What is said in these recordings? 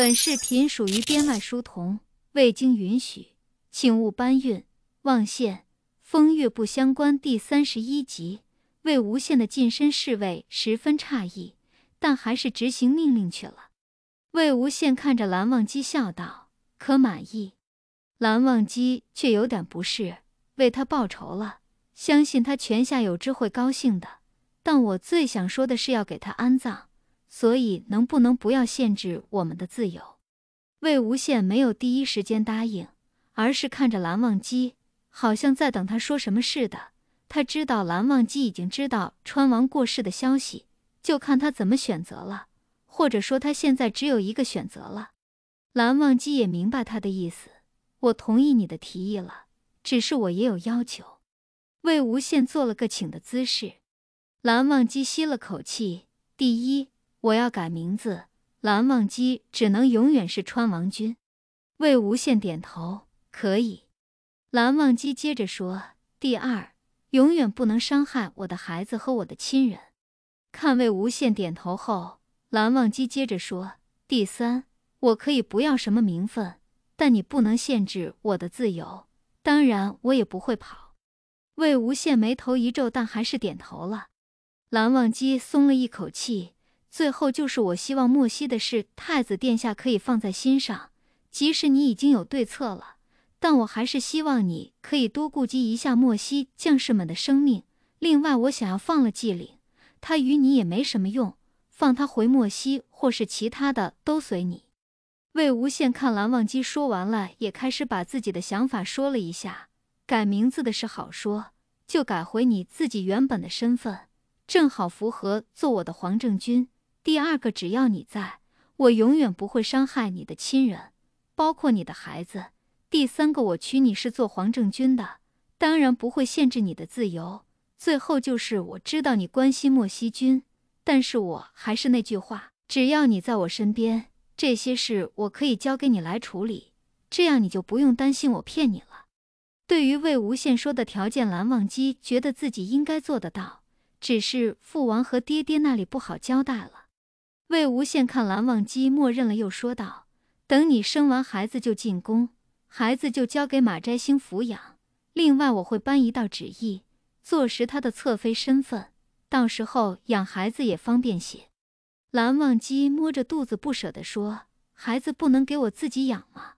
本视频属于编外书童，未经允许，请勿搬运。望县风月不相关第三十一集，魏无羡的近身侍卫十分诧异，但还是执行命令去了。魏无羡看着蓝忘机笑道：“可满意？”蓝忘机却有点不适，为他报仇了，相信他泉下有知会高兴的。但我最想说的是要给他安葬。所以，能不能不要限制我们的自由？魏无羡没有第一时间答应，而是看着蓝忘机，好像在等他说什么似的。他知道蓝忘机已经知道川王过世的消息，就看他怎么选择了。或者说，他现在只有一个选择了。蓝忘机也明白他的意思，我同意你的提议了，只是我也有要求。魏无羡做了个请的姿势，蓝忘机吸了口气，第一。我要改名字，蓝忘机只能永远是川王君。魏无羡点头，可以。蓝忘机接着说：“第二，永远不能伤害我的孩子和我的亲人。”看魏无羡点头后，蓝忘机接着说：“第三，我可以不要什么名分，但你不能限制我的自由。当然，我也不会跑。”魏无羡眉头一皱，但还是点头了。蓝忘机松了一口气。最后就是，我希望莫西的事，太子殿下可以放在心上。即使你已经有对策了，但我还是希望你可以多顾及一下莫西将士们的生命。另外，我想要放了纪灵，他与你也没什么用，放他回莫西或是其他的都随你。魏无羡看蓝忘机说完了，也开始把自己的想法说了一下。改名字的事好说，就改回你自己原本的身份，正好符合做我的黄正军。第二个，只要你在，我永远不会伤害你的亲人，包括你的孩子。第三个，我娶你是做黄正军的，当然不会限制你的自由。最后就是，我知道你关心莫西君，但是我还是那句话，只要你在我身边，这些事我可以交给你来处理，这样你就不用担心我骗你了。对于魏无羡说的条件，蓝忘机觉得自己应该做得到，只是父王和爹爹那里不好交代了。魏无羡看蓝忘机默认了，又说道：“等你生完孩子就进宫，孩子就交给马摘星抚养。另外，我会颁一道旨意，坐实他的侧妃身份。到时候养孩子也方便些。”蓝忘机摸着肚子不舍地说：“孩子不能给我自己养吗？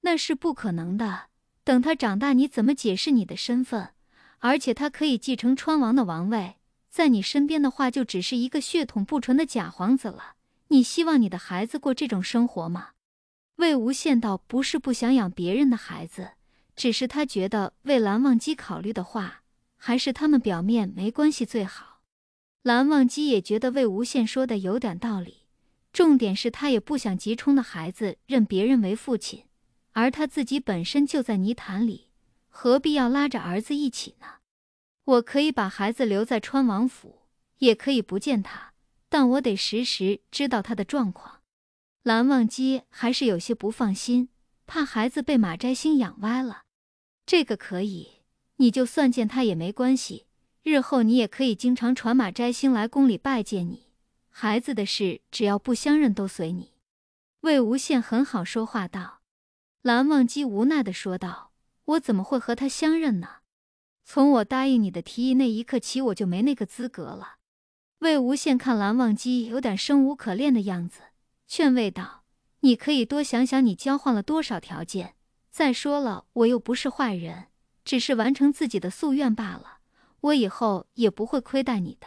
那是不可能的。等他长大，你怎么解释你的身份？而且，他可以继承川王的王位。”在你身边的话，就只是一个血统不纯的假皇子了。你希望你的孩子过这种生活吗？魏无羡道：“不是不想养别人的孩子，只是他觉得为蓝忘机考虑的话，还是他们表面没关系最好。”蓝忘机也觉得魏无羡说的有点道理。重点是他也不想急冲的孩子认别人为父亲，而他自己本身就在泥潭里，何必要拉着儿子一起呢？我可以把孩子留在川王府，也可以不见他，但我得时时知道他的状况。蓝忘机还是有些不放心，怕孩子被马摘星养歪了。这个可以，你就算见他也没关系，日后你也可以经常传马摘星来宫里拜见你。孩子的事，只要不相认，都随你。魏无羡很好说话道。蓝忘机无奈的说道：“我怎么会和他相认呢？”从我答应你的提议那一刻起，我就没那个资格了。魏无羡看蓝忘机有点生无可恋的样子，劝慰道：“你可以多想想，你交换了多少条件？再说了，我又不是坏人，只是完成自己的夙愿罢了。我以后也不会亏待你的。”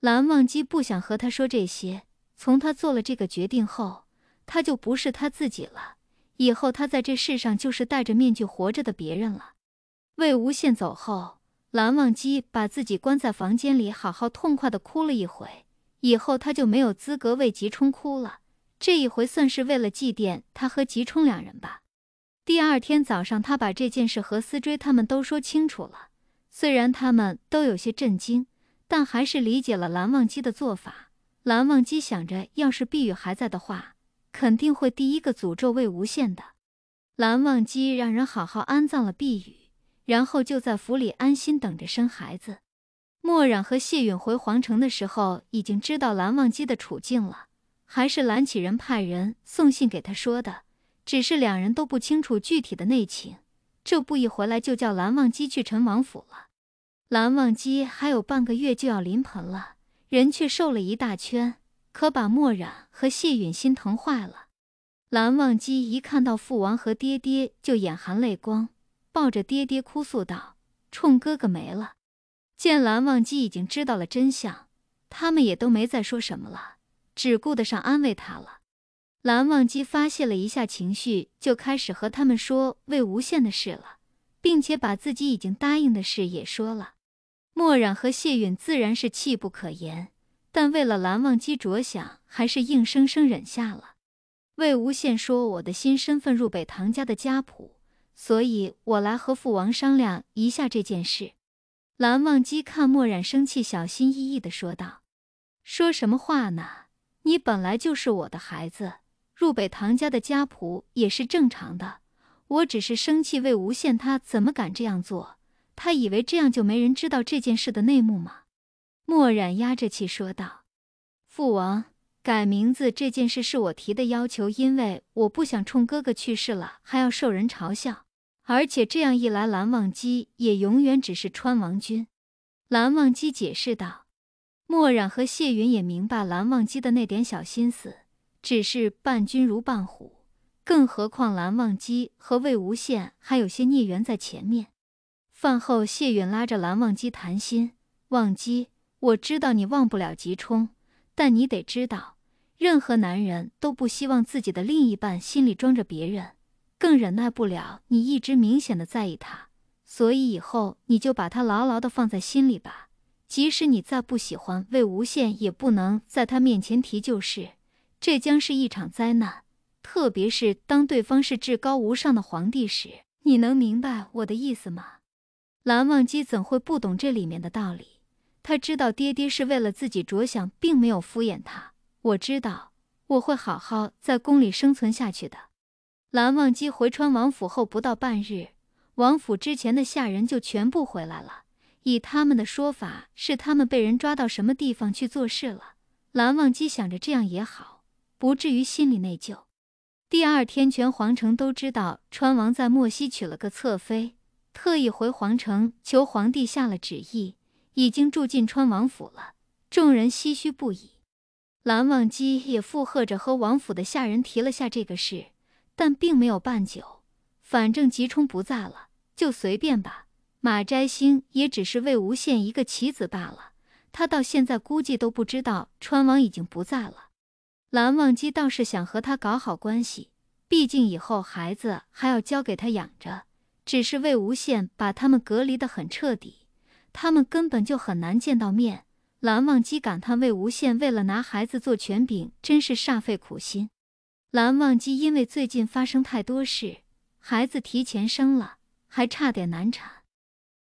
蓝忘机不想和他说这些。从他做了这个决定后，他就不是他自己了。以后他在这世上就是戴着面具活着的别人了。魏无羡走后，蓝忘机把自己关在房间里，好好痛快的哭了一回。以后他就没有资格为吉冲哭了，这一回算是为了祭奠他和吉冲两人吧。第二天早上，他把这件事和思追他们都说清楚了。虽然他们都有些震惊，但还是理解了蓝忘机的做法。蓝忘机想着，要是碧羽还在的话，肯定会第一个诅咒魏无羡的。蓝忘机让人好好安葬了碧羽。然后就在府里安心等着生孩子。墨染和谢允回皇城的时候，已经知道蓝忘机的处境了，还是蓝启仁派人送信给他说的。只是两人都不清楚具体的内情。这不，一回来就叫蓝忘机去陈王府了。蓝忘机还有半个月就要临盆了，人却瘦了一大圈，可把墨染和谢允心疼坏了。蓝忘机一看到父王和爹爹，就眼含泪光。抱着爹爹哭诉道：“冲哥哥没了。”见蓝忘机已经知道了真相，他们也都没再说什么了，只顾得上安慰他了。蓝忘机发泄了一下情绪，就开始和他们说魏无羡的事了，并且把自己已经答应的事也说了。墨染和谢允自然是气不可言，但为了蓝忘机着想，还是硬生生忍下了。魏无羡说：“我的新身份入北唐家的家谱。”所以，我来和父王商量一下这件事。蓝忘机看墨染生气，小心翼翼的说道：“说什么话呢？你本来就是我的孩子，入北唐家的家谱也是正常的。我只是生气，魏无羡他怎么敢这样做？他以为这样就没人知道这件事的内幕吗？”墨染压着气说道：“父王，改名字这件事是我提的要求，因为我不想冲哥哥去世了还要受人嘲笑。”而且这样一来，蓝忘机也永远只是川王君。蓝忘机解释道：“墨染和谢允也明白蓝忘机的那点小心思，只是伴君如伴虎，更何况蓝忘机和魏无羡还有些孽缘在前面。”饭后，谢允拉着蓝忘机谈心：“忘机，我知道你忘不了吉冲，但你得知道，任何男人都不希望自己的另一半心里装着别人。”更忍耐不了你一直明显的在意他，所以以后你就把他牢牢的放在心里吧。即使你再不喜欢魏无羡，也不能在他面前提旧事，这将是一场灾难。特别是当对方是至高无上的皇帝时，你能明白我的意思吗？蓝忘机怎会不懂这里面的道理？他知道爹爹是为了自己着想，并没有敷衍他。我知道，我会好好在宫里生存下去的。蓝忘机回川王府后不到半日，王府之前的下人就全部回来了。以他们的说法，是他们被人抓到什么地方去做事了。蓝忘机想着这样也好，不至于心里内疚。第二天，全皇城都知道川王在莫西娶了个侧妃，特意回皇城求皇帝下了旨意，已经住进川王府了。众人唏嘘不已，蓝忘机也附和着和王府的下人提了下这个事。但并没有办酒，反正吉冲不在了，就随便吧。马摘星也只是魏无羡一个棋子罢了，他到现在估计都不知道川王已经不在了。蓝忘机倒是想和他搞好关系，毕竟以后孩子还要交给他养着。只是魏无羡把他们隔离得很彻底，他们根本就很难见到面。蓝忘机感叹魏无羡为了拿孩子做权柄，真是煞费苦心。蓝忘机因为最近发生太多事，孩子提前生了，还差点难产。